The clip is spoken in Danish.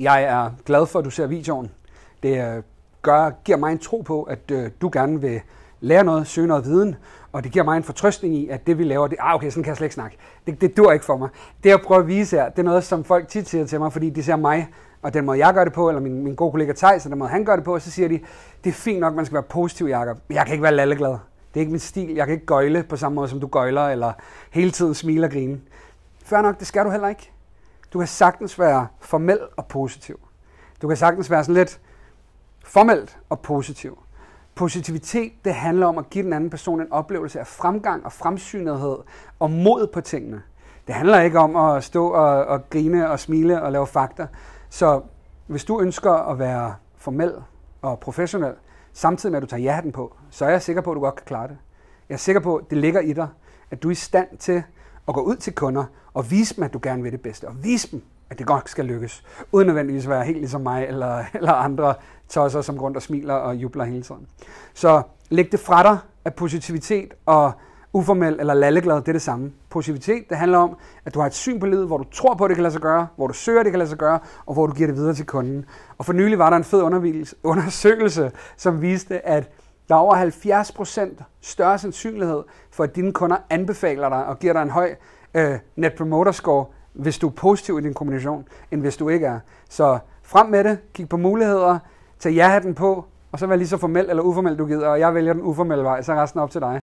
Jeg er glad for, at du ser videoen. Det øh, gør, giver mig en tro på, at øh, du gerne vil lære noget, søge noget viden, og det giver mig en fortrøstning i, at det vi laver, det, ah, okay, sådan kan jeg slet ikke snakke. Det, det dur ikke for mig. Det jeg prøver at vise her, det er noget, som folk tit siger til mig, fordi de ser mig, og den måde jeg gør det på, eller min, min gode kollega Thijs, og den måde han gør det på, så siger de, det er fint nok, man skal være positiv, Jacob, jeg kan ikke være lalleglad. Det er ikke min stil, jeg kan ikke gøjle på samme måde, som du gøjler, eller hele tiden smile og grine. Før nok, det skal du heller ikke. Du kan sagtens være formel og positiv. Du kan sagtens være sådan lidt formelt og positiv. Positivitet, det handler om at give den anden person en oplevelse af fremgang og fremsynethed og mod på tingene. Det handler ikke om at stå og, og grine og smile og lave fakta. Så hvis du ønsker at være formel og professionel, samtidig med at du tager ja på, så er jeg sikker på, at du godt kan klare det. Jeg er sikker på, at det ligger i dig, at du er i stand til at gå ud til kunder og vise dem, at du gerne vil det bedste, og vise dem, at det godt skal lykkes, uden nødvendigvis at være helt ligesom mig eller, eller andre tosser, som rundt og smiler og jubler hele tiden. Så læg det fra dig, at positivitet og uformel eller lalleglad, det er det samme. Positivitet, det handler om, at du har et syn på livet, hvor du tror på, at det kan lade sig gøre, hvor du søger, at det kan lade sig gøre, og hvor du giver det videre til kunden. Og for nylig var der en fed undersøgelse, som viste, at der er over 70% større sandsynlighed for, at dine kunder anbefaler dig og giver dig en høj øh, Net Promoter Score, hvis du er positiv i din kommunikation, end hvis du ikke er. Så frem med det, kig på muligheder, tag ja-hatten på, og så vær lige så formel eller uformel du gider, og jeg vælger den uformelle vej, så er resten op til dig.